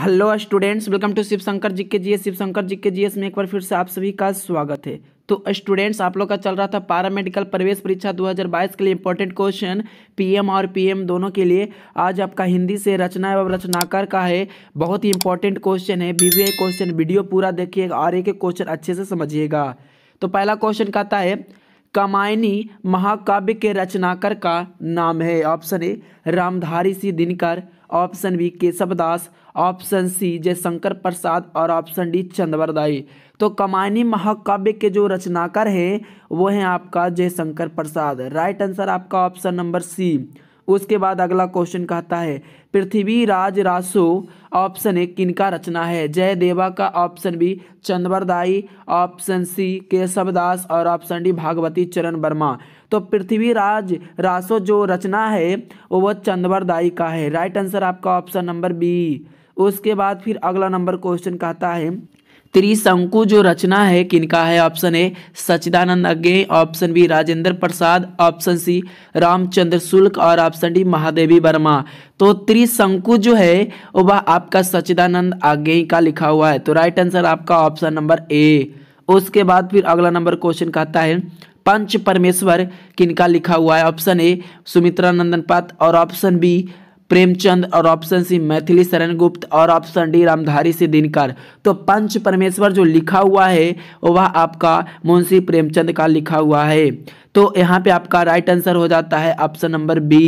hello students welcome to Shiv Shankar ji K S Shiv Shankar ji K S में एक बार फिर से आप सभी का स्वागत है तो स्टूडेंट्स आप लोग का चल रहा था पारा मेडिकल प्रवेश परीक्षा 2022 के लिए इंपॉर्टेंट क्वेश्चन पीएम और पीएम दोनों के लिए आज आपका हिंदी से रचना एवं रचनाकार का है बहुत ही इंपॉर्टेंट क्वेश्चन है वीवीआई क्वेश्चन वीडियो पूरा देखिएगा और एक एक क्वेश्चन अच्छे से समझिएगा तो पहला क्वेश्चन कहता है कामायनी महाकाव्य के रचनाकर का नाम है option A Ramdhari Singh Dinkar option B Keshavdas option C Jaishankar Prasad और ऑप्शन डी चंद्रवरदाई तो कमायनी महाकाव्य के जो रचनाकार हैं वो हैं आपका जयशंकर प्रसाद राइट आंसर आपका ऑप्शन नंबर सी उसके बाद अगला क्वेश्चन कहता है पृथ्वी राज रासो ऑप्शन ए किनका रचना है जय देवा का option B Chandradai option C Keshavdas और ऑप्शन डी भागवती चरण वर्मा तो पृथ्वीराज रासो जो रचना है वो चंद्रदाई का है राइट आंसर आपका ऑप्शन नंबर बी उसके बाद फिर अगला नंबर क्वेश्चन कहता है त्रिशंकु जो रचना है किनका है option A Sachchidanand Agyeya option B Rajendra Prasad option C Ramchandra शुल्क और ऑप्शन डी महादेवी वर्मा तो त्रिशंकु जो है वह आपका सचिदानंद आज्ञे का लिखा हुआ है तो राइट आंसर आपका ऑप्शन नंबर ए उसके बाद फिर अगला नंबर क्वेश्चन कहता है पंच परमेश्वर किनका लिखा हुआ है ऑप्शन ए सुमित्रा नंदन पात और ऑप्शन बी प्रेमचंद और ऑप्शन सी मैथिली शरण गुप्त और ऑप्शन डी रामधारी से दिनकर तो पंच परमेश्वर जो लिखा हुआ है वह आपका मुंशी प्रेमचंद का लिखा हुआ है तो यहाँ पे आपका राइट आंसर हो जाता है ऑप्शन नंबर बी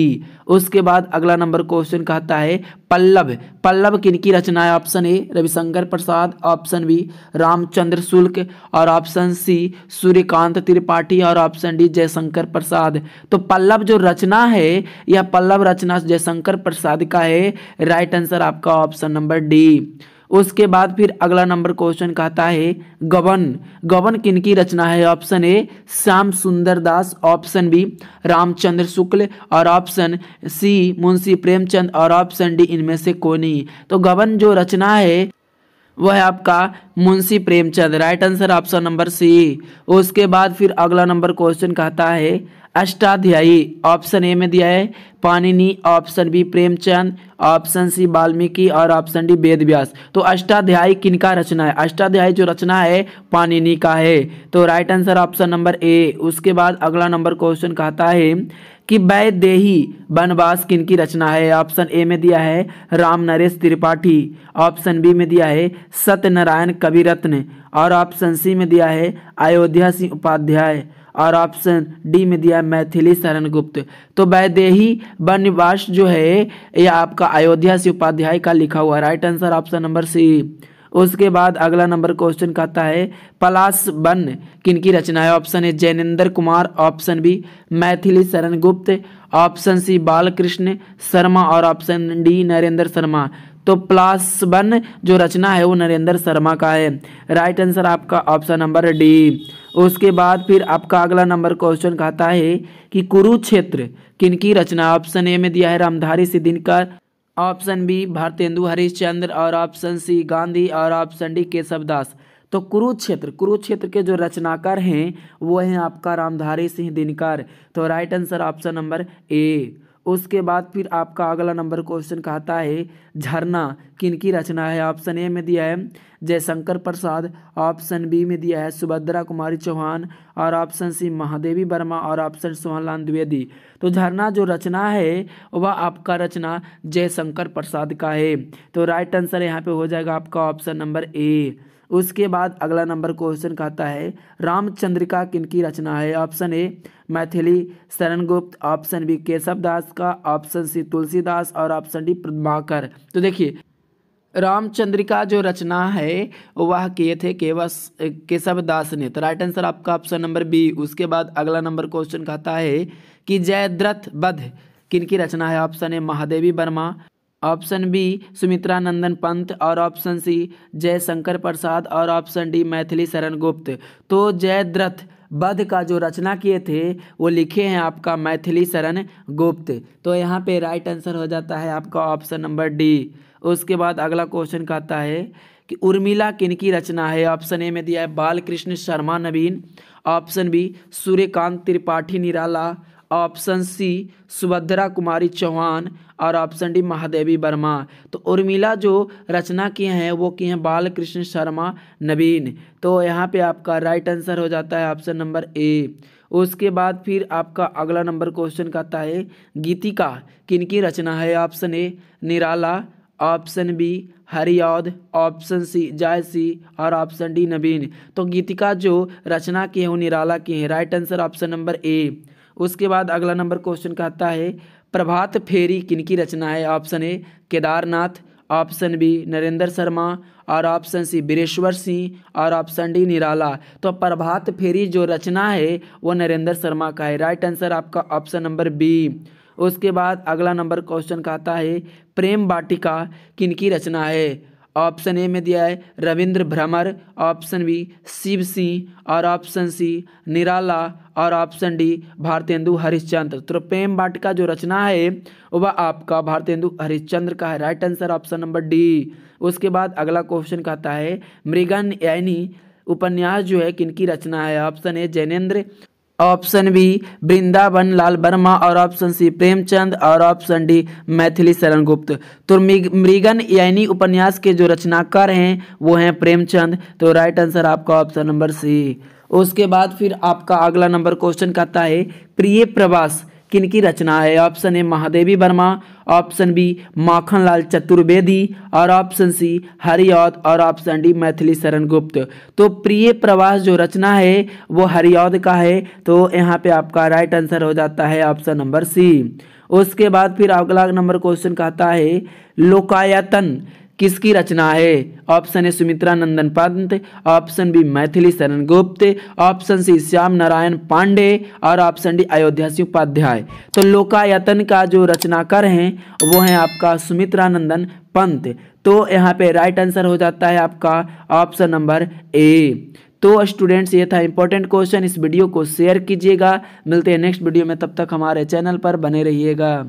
उसके बाद अगला नंबर क्वेश्चन कहता है पल्लव पल्लव किनकी रचना है option A Ravishankar Prasad option B Ramchandra शुल्क और ऑप्शन सी सूर्यकांत त्रिपाठी और ऑप्शन डी जयशंकर प्रसाद तो पल्लव जो रचना है यह पल्लव रचना जयशंकर प्रसाद का है राइट आंसर आपका ऑप्शन नंबर डी उसके बाद फिर अगला नंबर क्वेश्चन कहता है गबन गबन किनकी रचना है option A Shyam Sundar Das option B Ramchandra Shukla और ऑप्शन सी मुंशी प्रेमचंद और ऑप्शन डी इनमें से कोई नहीं तो गबन जो रचना है वह है आपका Munshi Premchand right answer option number C उसके बाद फिर अगला नंबर क्वेश्चन कहता है अष्टाध्यायी ऑप्शन ए में दिया है Panini option B Premchand option C Valmiki और ऑप्शन डी वेद व्यास तो अष्टाध्यायी किनका रचना है अष्टाध्यायी जो रचना है पानिनी का है तो right answer option number A उसके बाद अगला नंबर क्वेश्चन कहता है कि वैदेही वनवास किनकी रचना है ऑप्शन ए में दिया है राम नरेश त्रिपाठी ऑप्शन बी में दिया है सत्यनारायण कविरत्न और ऑप्शन सी में दिया है अयोध्या सिंह उपाध्याय और ऑप्शन डी में दिया मैथिली शरण गुप्त तो वैदेही वनवास जो है यह आपका अयोध्या से उपाध्याय का लिखा हुआ right answer option number C उसके बाद अगला नंबर क्वेश्चन कहता है पलास वन किनकी रचना है option A Jainendra Kumar option B Maithili Sharan Gupt option सी बालकृष्ण शर्मा और ऑप्शन डी नरेंद्र शर्मा तो प्लास वन जो रचना है वो नरेंद्र शर्मा का है राइट आंसर आपका ऑप्शन नंबर डी उसके बाद फिर आपका अगला नंबर क्वेश्चन कहता है कि कुरुक्षेत्र किनकी रचना ऑप्शन ए में दिया है रामधारी सिद्धिनकर ऑप्शन बी भारतेंदु हरिश्चंद्र और ऑप्शन सी गांधी और ऑप्शन डी केशव दास तो कुरुक्षेत्र कुरुक्षेत्र के जो रचनाकार हैं वो हैं आपका रामधारी सिंह दिनकर तो right answer option number A उसके बाद फिर आपका अगला नंबर क्वेश्चन कहता है झरना किनकी रचना है ऑप्शन ए में दिया है जयशंकर प्रसाद ऑप्शन बी में दिया है सुभद्रा कुमारी चौहान और ऑप्शन सी महादेवी वर्मा और ऑप्शन सोहनलाल द्विवेदी तो झरना जो रचना है वह आपका रचना जयशंकर प्रसाद का है तो राइट आंसर यहाँ पे हो जाएगा आपका ऑप्शन नंबर ए उसके बाद अगला नंबर क्वेश्चन कहता है रामचंद्रिका किनकी रचना है ऑप्शन ए मैथिली शरण गुप्त ऑप्शन बी केशव दास का ऑप्शन सी तुलसीदास और ऑप्शन डी प्रभाकर तो देखिए रामचंद्रिका जो रचना है वह किए थे केवस केशव दास ने तो राइट आंसर आपका ऑप्शन नंबर बी उसके बाद अगला नंबर क्वेश्चन कहता है कि जयद्रथ बध किनकी रचना है option A Mahadevi Verma option B Sumitra Nandan Pant और ऑप्शन सी जयशंकर प्रसाद और ऑप्शन डी मैथिली शरण गुप्त तो जयद्रथ बध का जो रचना किए थे वो लिखे हैं आपका मैथिली शरण गुप्त तो यहाँ पे राइट आंसर हो जाता है आपका ऑप्शन नंबर डी उसके बाद अगला क्वेश्चन कहता है कि उर्मिला किनकी रचना है ऑप्शन ए में दिया है Balkrishna Sharma Naveen option B Suryakant Tripathi Nirala option C Subhadra Kumari Chauhan और ऑप्शन डी महादेवी वर्मा तो उर्मिला जो रचना किए हैं वो किए हैं बाल कृष्ण शर्मा नवीन तो यहाँ पे आपका राइट आंसर हो जाता है ऑप्शन नंबर ए उसके बाद फिर आपका अगला नंबर क्वेश्चन कहता है गीतिका किनकी रचना है option A Nirala option B हरियाद ऑप्शन सी जाय सी और ऑप्शन डी नवीन तो गीतिका जो रचना की है वो निराला की है right answer option number A उसके बाद अगला नंबर क्वेश्चन कहता है प्रभात फेरी किनकी रचना है option A Kedarnath option B Narendra Sharma और ऑप्शन सी बीरेश्वर सिंह और ऑप्शन डी निराला तो प्रभात फेरी जो रचना है वो नरेंद्र शर्मा का है राइट आंसर आपका ऑप्शन नंबर बी उसके बाद अगला नंबर क्वेश्चन कहता है प्रेम वाटिका किनकी रचना है ऑप्शन ए में दिया है रविंद्र भ्रमर ऑप्शन बी शिव सिंह और ऑप्शन सी निराला और ऑप्शन डी भारतेंदु हरिश्चंद्र तो प्रेम बाट का जो रचना है वह आपका भारतेंदु हरिश्चंद्र का है right answer option number D उसके बाद अगला क्वेश्चन कहता है मृगन यानी उपन्यास जो है किनकी रचना है option A Jainendra option B Vrindavan Lal Verma और ऑप्शन सी प्रेमचंद और ऑप्शन डी मैथिली शरण गुप्त तो मृगन यानी उपन्यास के जो रचनाकार हैं वो हैं प्रेमचंद तो राइट आंसर आपका ऑप्शन नंबर सी उसके बाद फिर आपका अगला नंबर क्वेश्चन कहता है प्रिय प्रवास किन की रचना है option A Mahadevi Verma option B Makhanlal Chaturvedi और ऑप्शन सी हरिओद और ऑप्शन डी मैथिली शरण गुप्त तो प्रिय प्रवास जो रचना है वो हरिद का है तो यहाँ पे आपका राइट आंसर हो जाता है ऑप्शन नंबर सी उसके बाद फिर अगला नंबर क्वेश्चन कहता है लोकायतन किसकी रचना है option A Sumitra Nandan Pant option B Maithili Sharan Gupt option C Shyam Narayan Pandey और ऑप्शन डी अयोध्या सिंह उपाध्याय तो लोकायतन का जो रचनाकार हैं वो हैं आपका सुमित्रा नंदन पंत तो यहाँ पे राइट आंसर हो जाता है आपका ऑप्शन नंबर ए तो स्टूडेंट्स ये था इंपॉर्टेंट क्वेश्चन इस वीडियो को शेयर कीजिएगा मिलते हैं नेक्स्ट वीडियो में तब तक हमारे चैनल पर बने रहिएगा